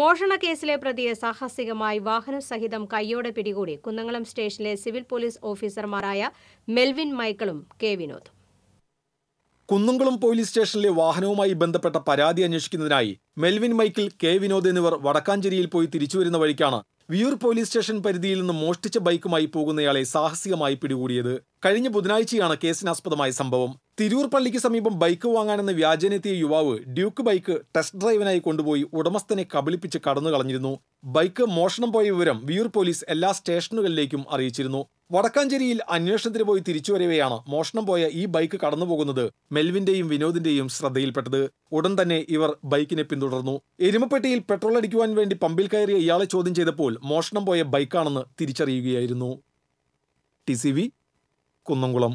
മോഷണക്കേസിലെ പ്രതിയെ സാഹസികമായി വാഹനം സഹിതം കയ്യോടെ പിടികൂടി കുന്നംകുളം സ്റ്റേഷനിലെ സിവിൽ പോലീസ് ഓഫീസർമാരായ മെൽവിൻ മൈക്കിളും കെ വിനോദും കുന്നംകുളം പോലീസ് സ്റ്റേഷനിലെ വാഹനവുമായി ബന്ധപ്പെട്ട പരാതി അന്വേഷിക്കുന്നതിനായി മെൽവിൻ മൈക്കിൾ കെ വിനോദ് എന്നിവർ വടക്കാഞ്ചേരിയിൽ പോയി തിരിച്ചുവരുന്ന വഴിക്കാണ് വിയൂർ പോലീസ് സ്റ്റേഷൻ പരിധിയിൽ നിന്ന് മോഷ്ടിച്ച ബൈക്കുമായി പോകുന്നയാളെ സാഹസികമായി പിടികൂടിയത് കഴിഞ്ഞ ബുധനാഴ്ചയാണ് കേസിനാസ്പദമായ സംഭവം തിരൂർ പള്ളിക്ക് സമീപം ബൈക്ക് വാങ്ങാനെന്ന വ്യാജനെത്തിയ യുവാവ് ഡ്യൂക്ക് ബൈക്ക് ടെസ്റ്റ് ഡ്രൈവിനായി കൊണ്ടുപോയി ഉടമസ്ഥനെ കബളിപ്പിച്ച് കടന്നു കളഞ്ഞിരുന്നു ബൈക്ക് മോഷണം പോയ വിവരം വിയൂർ പോലീസ് എല്ലാ സ്റ്റേഷനുകളിലേക്കും അറിയിച്ചിരുന്നു വടക്കാഞ്ചേരിയിൽ അന്വേഷണത്തിന് പോയി തിരിച്ചു മോഷണം പോയ ഈ ബൈക്ക് കടന്നുപോകുന്നത് മെൽവിന്റെയും വിനോദിന്റെയും ശ്രദ്ധയിൽപ്പെട്ടത് ഉടൻ തന്നെ ഇവർ ബൈക്കിനെ പിന്തുടർന്നു എരുമപ്പെട്ടിയിൽ പെട്രോൾ അടിക്കുവാൻ വേണ്ടി പമ്പിൽ കയറിയ ഇയാളെ ചോദ്യം ചെയ്തപ്പോൾ മോഷണം പോയ ബൈക്കാണെന്ന് തിരിച്ചറിയുകയായിരുന്നു ടി സി വി കുന്നംകുളം